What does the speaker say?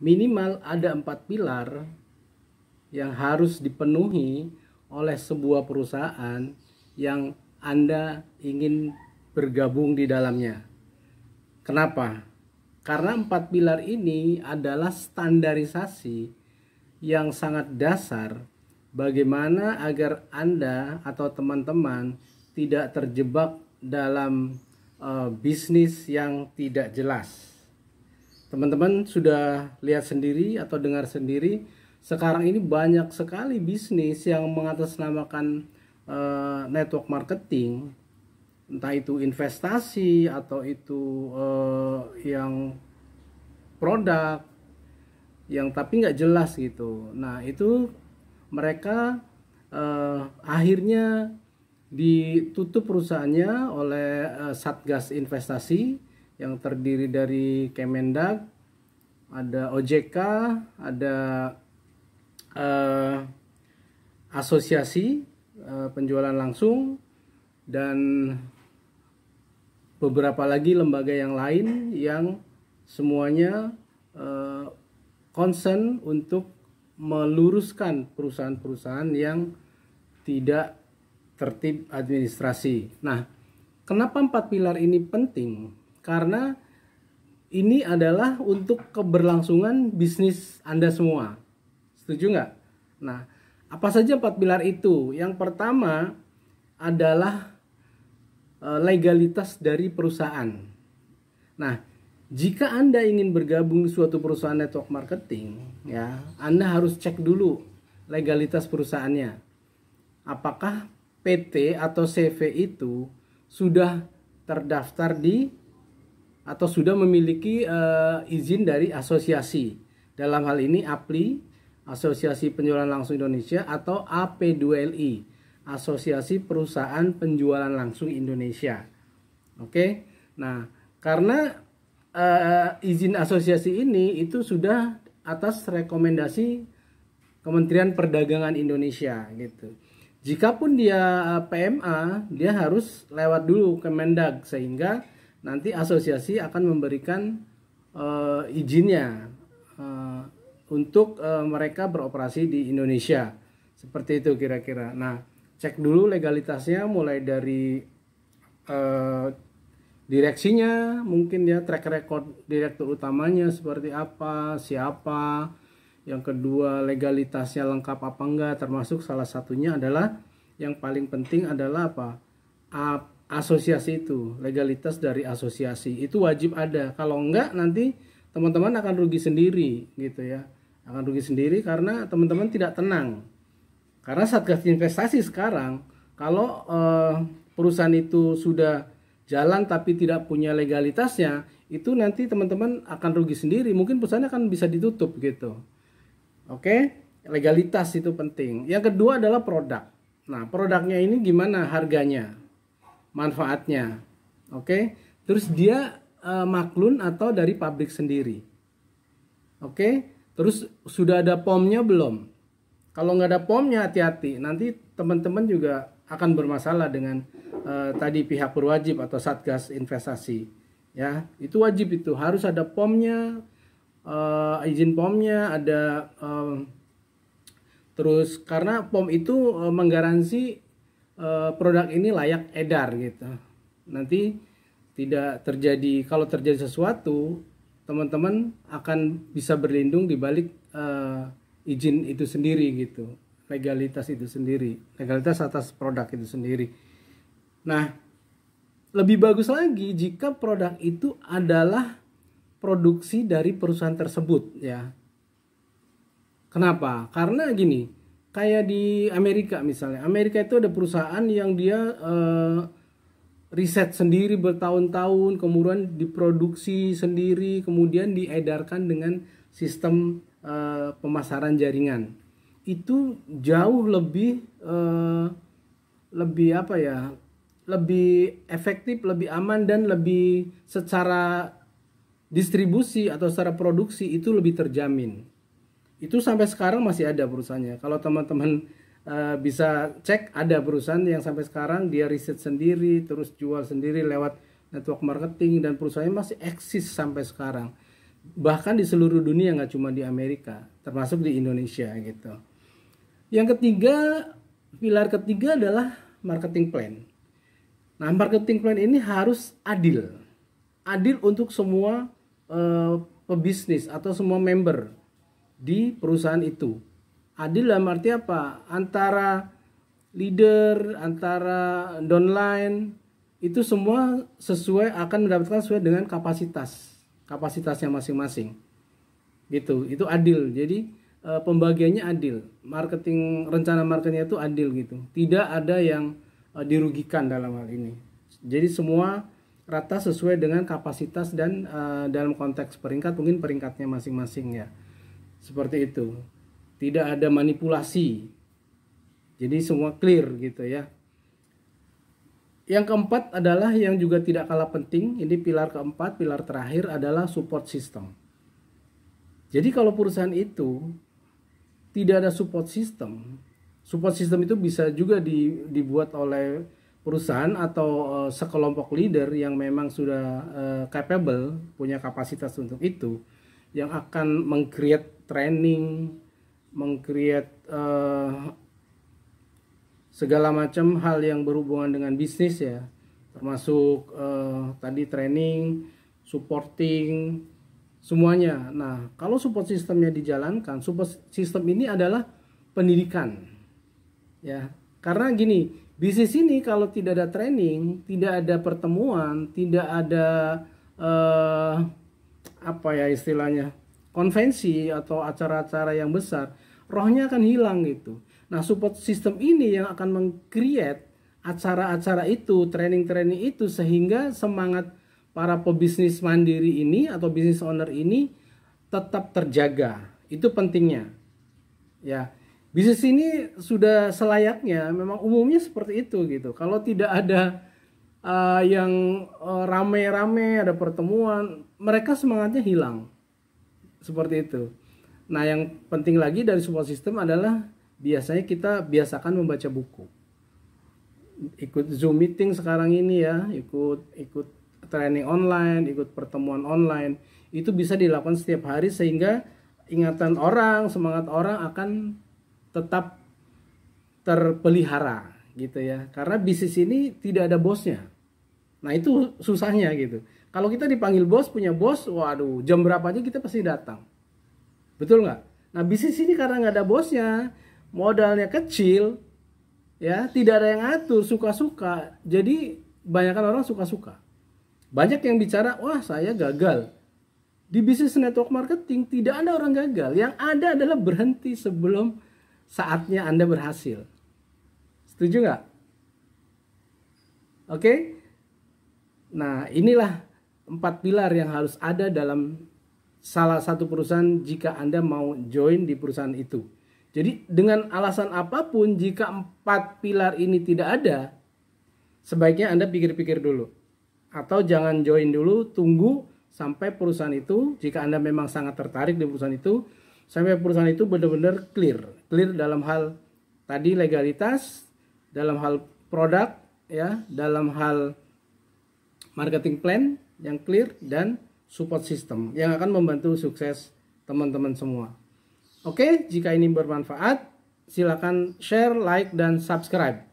minimal ada empat pilar yang harus dipenuhi oleh sebuah perusahaan yang Anda ingin bergabung di dalamnya. Kenapa? Karena empat pilar ini adalah standarisasi yang sangat dasar bagaimana agar Anda atau teman-teman tidak terjebak dalam uh, bisnis yang tidak jelas. Teman-teman sudah lihat sendiri atau dengar sendiri, sekarang ini banyak sekali bisnis yang mengatasnamakan uh, network marketing, entah itu investasi atau itu uh, yang produk yang tapi nggak jelas gitu. Nah itu mereka uh, akhirnya ditutup perusahaannya oleh uh, satgas investasi yang terdiri dari Kemendag, ada OJK, ada uh, asosiasi uh, penjualan langsung dan beberapa lagi lembaga yang lain yang semuanya uh, concern untuk meluruskan perusahaan-perusahaan yang tidak tertib administrasi. Nah, kenapa empat pilar ini penting? karena ini adalah untuk keberlangsungan bisnis Anda semua. Setuju nggak? Nah, apa saja empat pilar itu? Yang pertama adalah eh, legalitas dari perusahaan. Nah, jika Anda ingin bergabung di suatu perusahaan network marketing, ya, Anda harus cek dulu legalitas perusahaannya. Apakah PT atau CV itu sudah terdaftar di atau sudah memiliki uh, izin dari asosiasi. Dalam hal ini APLI, Asosiasi Penjualan Langsung Indonesia atau AP2LI, Asosiasi Perusahaan Penjualan Langsung Indonesia. Oke. Nah, karena uh, izin asosiasi ini itu sudah atas rekomendasi Kementerian Perdagangan Indonesia gitu. Jikapun dia eh, PMA, dia harus lewat dulu Kemendag sehingga nanti asosiasi akan memberikan uh, izinnya uh, untuk uh, mereka beroperasi di Indonesia seperti itu kira-kira. Nah cek dulu legalitasnya mulai dari uh, direksinya mungkin ya track record direktur utamanya seperti apa siapa yang kedua legalitasnya lengkap apa enggak termasuk salah satunya adalah yang paling penting adalah apa asosiasi itu, legalitas dari asosiasi itu wajib ada. Kalau enggak nanti teman-teman akan rugi sendiri gitu ya. Akan rugi sendiri karena teman-teman tidak tenang. Karena Satgas Investasi sekarang kalau eh, perusahaan itu sudah jalan tapi tidak punya legalitasnya, itu nanti teman-teman akan rugi sendiri. Mungkin perusahaan akan bisa ditutup gitu. Oke, legalitas itu penting. Yang kedua adalah produk. Nah, produknya ini gimana harganya? manfaatnya. Oke. Okay? Terus dia uh, maklun atau dari pabrik sendiri. Oke. Okay? Terus sudah ada pomnya belum? Kalau nggak ada pomnya hati-hati. Nanti teman-teman juga akan bermasalah dengan uh, tadi pihak berwajib atau satgas investasi. Ya, itu wajib itu harus ada pomnya, uh, izin pomnya, ada terus karena pom itu uh, menggaransi Eh, produk ini layak edar gitu. Nanti tidak terjadi kalau terjadi sesuatu, teman-teman akan bisa berlindung di balik uh, izin itu sendiri gitu. Legalitas itu sendiri, legalitas atas produk itu sendiri. Nah, lebih bagus lagi jika produk itu adalah produksi dari perusahaan tersebut ya. Kenapa? Karena gini, kayak di Amerika misalnya Amerika itu ada perusahaan yang dia uh, riset sendiri bertahun-tahun kemudian diproduksi sendiri kemudian diedarkan dengan sistem uh, pemasaran jaringan itu jauh lebih uh, lebih apa ya lebih efektif lebih aman dan lebih secara distribusi atau secara produksi itu lebih terjamin itu sampai sekarang masih ada perusahaannya. Kalau teman-teman uh, bisa cek ada perusahaan yang sampai sekarang dia riset sendiri, terus jual sendiri lewat network marketing dan perusahaannya masih eksis sampai sekarang. Bahkan di seluruh dunia nggak cuma di Amerika, termasuk di Indonesia gitu. Yang ketiga, pilar ketiga adalah marketing plan. Nah, marketing plan ini harus adil. Adil untuk semua uh, pebisnis atau semua member di perusahaan itu. Adil dalam arti apa? Antara leader, antara downline itu semua sesuai akan mendapatkan sesuai dengan kapasitas kapasitasnya masing-masing gitu itu adil jadi e, pembagiannya adil marketing rencana marketingnya itu adil gitu tidak ada yang e, dirugikan dalam hal ini jadi semua rata sesuai dengan kapasitas dan e, dalam konteks peringkat mungkin peringkatnya masing-masing ya seperti itu. Tidak ada manipulasi. Jadi semua clear gitu ya. Yang keempat adalah yang juga tidak kalah penting, ini pilar keempat, pilar terakhir adalah support system. Jadi kalau perusahaan itu tidak ada support system, support system itu bisa juga di, dibuat oleh perusahaan atau uh, sekelompok leader yang memang sudah uh, capable, punya kapasitas untuk itu, yang akan meng-create training, mengcreate uh, segala macam hal yang berhubungan dengan bisnis ya, termasuk uh, tadi training, supporting, semuanya. Nah, kalau support sistemnya dijalankan, support sistem ini adalah pendidikan. Ya, karena gini, bisnis ini kalau tidak ada training, tidak ada pertemuan, tidak ada uh, apa ya istilahnya konvensi atau acara-acara yang besar, rohnya akan hilang gitu. Nah, support system ini yang akan mengcreate acara-acara itu, training-training itu sehingga semangat para pebisnis mandiri ini atau business owner ini tetap terjaga. Itu pentingnya. Ya, bisnis ini sudah selayaknya memang umumnya seperti itu gitu. Kalau tidak ada uh, yang eh, rame-rame uh, ada pertemuan, mereka semangatnya hilang seperti itu. Nah, yang penting lagi dari support system adalah biasanya kita biasakan membaca buku. Ikut Zoom meeting sekarang ini ya, ikut ikut training online, ikut pertemuan online, itu bisa dilakukan setiap hari sehingga ingatan orang, semangat orang akan tetap terpelihara gitu ya. Karena bisnis ini tidak ada bosnya. Nah, itu susahnya gitu kalau kita dipanggil bos, punya bos, waduh, jam berapa aja kita pasti datang. Betul nggak? Nah, bisnis ini karena nggak ada bosnya, modalnya kecil, ya tidak ada yang atur, suka-suka. Jadi, banyakkan orang suka-suka. Banyak yang bicara, wah saya gagal. Di bisnis network marketing tidak ada orang gagal. Yang ada adalah berhenti sebelum saatnya Anda berhasil. Setuju nggak? Oke? Okay? Nah, inilah empat pilar yang harus ada dalam salah satu perusahaan jika Anda mau join di perusahaan itu. Jadi dengan alasan apapun jika empat pilar ini tidak ada, sebaiknya Anda pikir-pikir dulu. Atau jangan join dulu, tunggu sampai perusahaan itu jika Anda memang sangat tertarik di perusahaan itu, sampai perusahaan itu benar-benar clear. Clear dalam hal tadi legalitas, dalam hal produk ya, dalam hal marketing plan, yang clear dan support system yang akan membantu sukses teman-teman semua. Oke, jika ini bermanfaat, silakan share, like, dan subscribe.